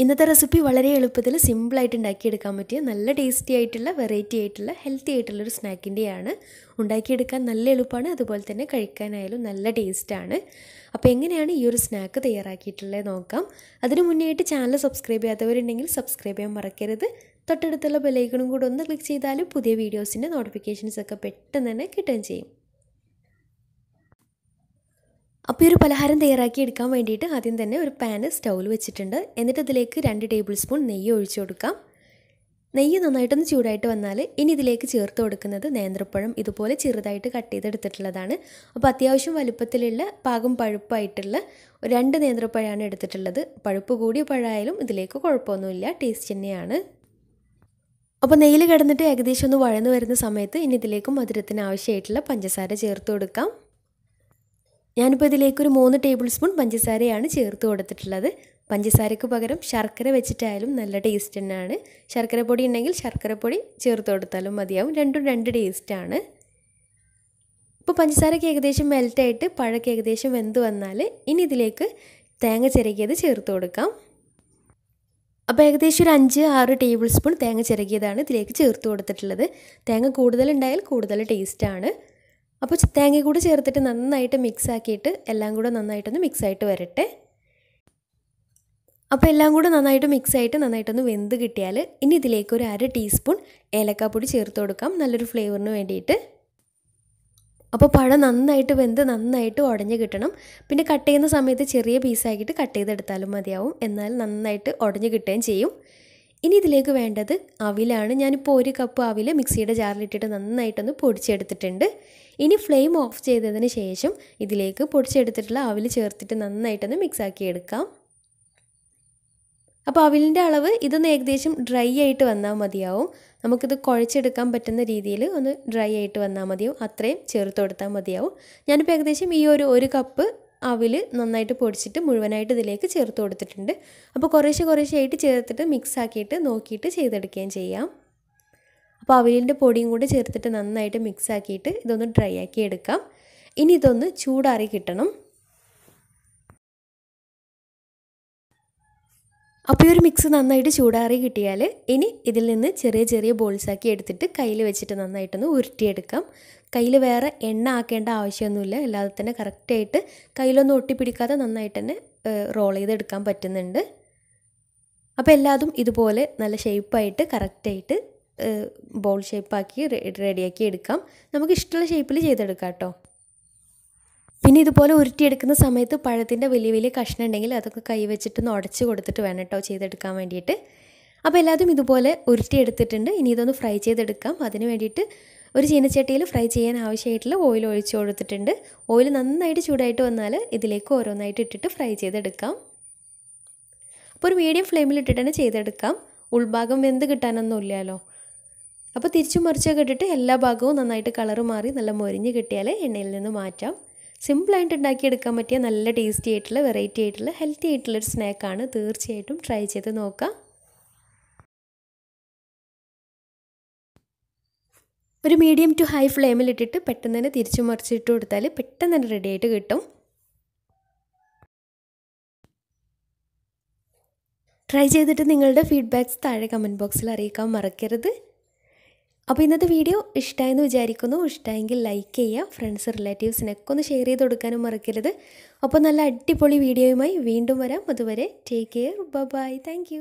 ഇന്നത്തെ റെസിപ്പി വളരെ എളുപ്പത്തിൽ സിമ്പിളായിട്ട് ഉണ്ടാക്കിയെടുക്കാൻ പറ്റിയ നല്ല ടേസ്റ്റി ആയിട്ടുള്ള വെറൈറ്റി ആയിട്ടുള്ള ഹെൽത്തി ആയിട്ടുള്ള ഒരു സ്നാക്കിൻ്റെയാണ് ഉണ്ടാക്കിയെടുക്കാൻ നല്ല എളുപ്പമാണ് അതുപോലെ തന്നെ കഴിക്കാനായാലും നല്ല ടേസ്റ്റാണ് അപ്പോൾ എങ്ങനെയാണ് ഈ ഒരു സ്നാക്ക് തയ്യാറാക്കിയിട്ടുള്ളത് നോക്കാം അതിനു മുന്നേയായിട്ട് ചാനൽ സബ്സ്ക്രൈബ് ചെയ്യാത്തവരുണ്ടെങ്കിൽ സബ്സ്ക്രൈബ് ചെയ്യാൻ മറക്കരുത് തൊട്ടടുത്തുള്ള ബെലൈക്കണും കൂടെ ഒന്ന് ക്ലിക്ക് ചെയ്താൽ പുതിയ വീഡിയോസിൻ്റെ നോട്ടിഫിക്കേഷൻസ് ഒക്കെ പെട്ടെന്ന് തന്നെ കിട്ടുകയും ചെയ്യും അപ്പോൾ ഒരു പലഹാരം തയ്യാറാക്കി എടുക്കാൻ വേണ്ടിയിട്ട് ആദ്യം തന്നെ ഒരു പാന് സ്റ്റൗവിൽ വെച്ചിട്ടുണ്ട് എന്നിട്ട് അതിലേക്ക് രണ്ട് ടേബിൾ സ്പൂൺ നെയ്യ് ഒഴിച്ചു കൊടുക്കാം നെയ്യ് നന്നായിട്ടൊന്ന് ചൂടായിട്ട് വന്നാൽ ഇനി ഇതിലേക്ക് ചേർത്ത് കൊടുക്കുന്നത് നേന്ത്രപ്പഴം ഇതുപോലെ ചെറുതായിട്ട് കട്ട് ചെയ്തെടുത്തിട്ടുള്ളതാണ് അപ്പോൾ അത്യാവശ്യം വലുപ്പത്തിലുള്ള പാകം പഴുപ്പായിട്ടുള്ള രണ്ട് നേന്ത്രപ്പഴമാണ് എടുത്തിട്ടുള്ളത് പഴുപ്പ് കൂടിയ പഴമായാലും ഇതിലേക്ക് കുഴപ്പമൊന്നുമില്ല ടേസ്റ്റ് തന്നെയാണ് അപ്പോൾ നെയ്യിൽ കിടന്നിട്ട് ഏകദേശം ഒന്ന് വഴന്നു വരുന്ന സമയത്ത് ഇനി ഇതിലേക്ക് മധുരത്തിന് ആവശ്യമായിട്ടുള്ള പഞ്ചസാര ചേർത്ത് കൊടുക്കാം ഞാനിപ്പോൾ ഇതിലേക്കൊരു മൂന്ന് ടേബിൾ സ്പൂൺ പഞ്ചസാരയാണ് ചേർത്ത് കൊടുത്തിട്ടുള്ളത് പഞ്ചസാരയ്ക്ക് പകരം ശർക്കര വെച്ചിട്ടായാലും നല്ല ടേസ്റ്റ് തന്നെയാണ് ശർക്കര പൊടി ഉണ്ടെങ്കിൽ ശർക്കര പൊടി ചേർത്ത് കൊടുത്താലും മതിയാവും രണ്ടും രണ്ട് ടേസ്റ്റാണ് ഇപ്പോൾ പഞ്ചസാരയ്ക്ക് ഏകദേശം മെൽറ്റായിട്ട് പഴക്ക് ഏകദേശം വെന്ത് വന്നാൽ ഇനി ഇതിലേക്ക് തേങ്ങ ചിരകിയത് ചേർത്ത് കൊടുക്കാം അപ്പോൾ ഏകദേശം ഒരു അഞ്ച് ആറ് ടേബിൾ സ്പൂൺ തേങ്ങ ചിരകിയതാണ് ഇതിലേക്ക് ചേർത്ത് കൊടുത്തിട്ടുള്ളത് തേങ്ങ കൂടുതലുണ്ടായാൽ കൂടുതൽ ടേസ്റ്റാണ് അപ്പോൾ തേങ്ങ കൂടി ചേർത്തിട്ട് നന്നായിട്ട് മിക്സ് ആക്കിയിട്ട് എല്ലാം കൂടെ നന്നായിട്ടൊന്ന് മിക്സ് ആയിട്ട് വരട്ടെ അപ്പോൾ എല്ലാം കൂടെ നന്നായിട്ട് മിക്സ് ആയിട്ട് നന്നായിട്ടൊന്ന് വെന്ത് കിട്ടിയാൽ ഇനി ഇതിലേക്ക് ഒരു അര ടീസ്പൂൺ ഏലക്കാപ്പൊടി ചേർത്ത് കൊടുക്കാം നല്ലൊരു ഫ്ലേവറിന് വേണ്ടിയിട്ട് അപ്പോൾ പഴം നന്നായിട്ട് വെന്ത് നന്നായിട്ട് ഉടഞ്ഞ് കിട്ടണം പിന്നെ കട്ട് ചെയ്യുന്ന സമയത്ത് ചെറിയ പീസാക്കിയിട്ട് കട്ട് ചെയ്തെടുത്താലും മതിയാവും എന്നാൽ നന്നായിട്ട് ഉടഞ്ഞ് കിട്ടുകയും ചെയ്യും ഇനി ഇതിലേക്ക് വേണ്ടത് അവിലാണ് ഞാനിപ്പോൾ ഒരു കപ്പ് അവിൽ മിക്സിയുടെ ജാറിലിട്ടിട്ട് നന്നായിട്ടൊന്ന് പൊടിച്ചെടുത്തിട്ടുണ്ട് ഇനി ഫ്ലെയിം ഓഫ് ചെയ്തതിന് ശേഷം ഇതിലേക്ക് പൊടിച്ചെടുത്തിട്ടുള്ള അവിൽ ചേർത്തിട്ട് നന്നായിട്ടൊന്ന് മിക്സാക്കി എടുക്കാം അപ്പോൾ അവിലിൻ്റെ അളവ് ഇതൊന്ന് ഏകദേശം ഡ്രൈ ആയിട്ട് വന്നാൽ മതിയാവും നമുക്കിത് കുഴച്ചെടുക്കാൻ പറ്റുന്ന രീതിയിൽ ഒന്ന് ഡ്രൈ ആയിട്ട് വന്നാൽ മതിയാവും അത്രയും ചേർത്ത് കൊടുത്താൽ മതിയാവും ഞാനിപ്പോൾ ഏകദേശം ഈ ഒരു ഒരു കപ്പ് അവിൽ നന്നായിട്ട് പൊടിച്ചിട്ട് മുഴുവനായിട്ട് ഇതിലേക്ക് ചേർത്ത് കൊടുത്തിട്ടുണ്ട് അപ്പോൾ കുറേശ്ശെ കുറേശ്ശെ ആയിട്ട് ചേർത്തിട്ട് മിക്സ് ആക്കിയിട്ട് നോക്കിയിട്ട് ചെയ്തെടുക്കുകയും ചെയ്യാം അപ്പോൾ അവിലിൻ്റെ പൊടിയും കൂടെ ചേർത്തിട്ട് നന്നായിട്ട് മിക്സ് ആക്കിയിട്ട് ഇതൊന്ന് ഡ്രൈ ആക്കി എടുക്കാം ഇനി ഇതൊന്ന് ചൂടാറി കിട്ടണം അപ്പോൾ ഈ ഒരു മിക്സ് നന്നായിട്ട് ചൂടാറി കിട്ടിയാൽ ഇനി ഇതിൽ നിന്ന് ചെറിയ ചെറിയ ബോൾസാക്കി എടുത്തിട്ട് കയ്യിൽ വെച്ചിട്ട് നന്നായിട്ടൊന്ന് ഉരുട്ടിയെടുക്കാം കയ്യിൽ വേറെ എണ്ണ ആക്കേണ്ട ആവശ്യമൊന്നുമില്ല അല്ലാതെ തന്നെ കറക്റ്റായിട്ട് കയ്യിലൊന്നും ഒട്ടിപ്പിടിക്കാതെ നന്നായിട്ട് തന്നെ റോൾ ചെയ്തെടുക്കാൻ പറ്റുന്നുണ്ട് അപ്പോൾ എല്ലാതും ഇതുപോലെ നല്ല ഷേപ്പായിട്ട് കറക്റ്റായിട്ട് ബോൾ ഷേപ്പാക്കി റെഡിയാക്കി എടുക്കാം നമുക്ക് ഇഷ്ടമുള്ള ഷേപ്പിൽ ചെയ്തെടുക്കാം കേട്ടോ പിന്നെ ഇതുപോലെ ഉരുട്ടിയെടുക്കുന്ന സമയത്ത് പഴത്തിൻ്റെ വലിയ വലിയ കഷ്ണം ഉണ്ടെങ്കിൽ അതൊക്കെ കൈ വെച്ചിട്ട് ഉടച്ച് കൊടുത്തിട്ട് വേണം കേട്ടോ ചെയ്തെടുക്കാൻ വേണ്ടിയിട്ട് അപ്പോൾ എല്ലാതും ഇതുപോലെ ഉരുട്ടിയെടുത്തിട്ടുണ്ട് ഇനി ഇതൊന്ന് ഫ്രൈ ചെയ്തെടുക്കാം അതിന് വേണ്ടിയിട്ട് ഒരു ചീനച്ചട്ടിയിൽ ഫ്രൈ ചെയ്യാൻ ആവശ്യമായിട്ടുള്ള ഓയിൽ ഒഴിച്ചു കൊടുത്തിട്ടുണ്ട് ഓയിൽ നന്നായിട്ട് ചൂടായിട്ട് വന്നാൽ ഇതിലേക്ക് ഓരോന്നായിട്ട് ഇട്ടിട്ട് ഫ്രൈ ചെയ്തെടുക്കാം അപ്പോൾ ഒരു മീഡിയം ഫ്ലെയിമിൽ ഇട്ടിട്ട് ചെയ്തെടുക്കാം ഉൾഭാഗം വെന്ത് കിട്ടാനൊന്നും ഇല്ലല്ലോ അപ്പോൾ തിരിച്ചു മറിച്ചൊക്കെ ഇട്ടിട്ട് എല്ലാ ഭാഗവും നന്നായിട്ട് കളറ് മാറി നല്ല മൊരിഞ്ഞ് കിട്ടിയാൽ എണ്ണയിൽ നിന്ന് മാറ്റാം സിമ്പിളായിട്ട് ഉണ്ടാക്കിയെടുക്കാൻ പറ്റിയ നല്ല ടേസ്റ്റി ആയിട്ടുള്ള വെറൈറ്റി ആയിട്ടുള്ള ഹെൽത്തി ആയിട്ടുള്ള ഒരു സ്നാക്കാണ് തീർച്ചയായിട്ടും ട്രൈ ചെയ്ത് നോക്കാം ഒരു മീഡിയം ടു ഹൈ ഫ്ലെയിമിലിട്ടിട്ട് പെട്ടെന്ന് തന്നെ തിരിച്ചു മറിച്ചിട്ട് കൊടുത്താൽ പെട്ടെന്ന് തന്നെ റെഡിയായിട്ട് കിട്ടും ട്രൈ ചെയ്തിട്ട് നിങ്ങളുടെ ഫീഡ്ബാക്ക്സ് താഴെ കമൻറ്റ് ബോക്സിൽ അറിയിക്കാൻ മറക്കരുത് അപ്പോൾ ഇന്നത്തെ വീഡിയോ ഇഷ്ടമായെന്ന് വിചാരിക്കുന്നു ഇഷ്ടമായെങ്കിൽ ലൈക്ക് ചെയ്യുക ഫ്രണ്ട്സ് റിലേറ്റീവ്സിനൊക്കെ ഒന്ന് ഷെയർ ചെയ്ത് കൊടുക്കാനും മറക്കരുത് അപ്പോൾ നല്ല അടിപൊളി വീഡിയോയുമായി വീണ്ടും വരാം അതുവരെ take care bye bye thank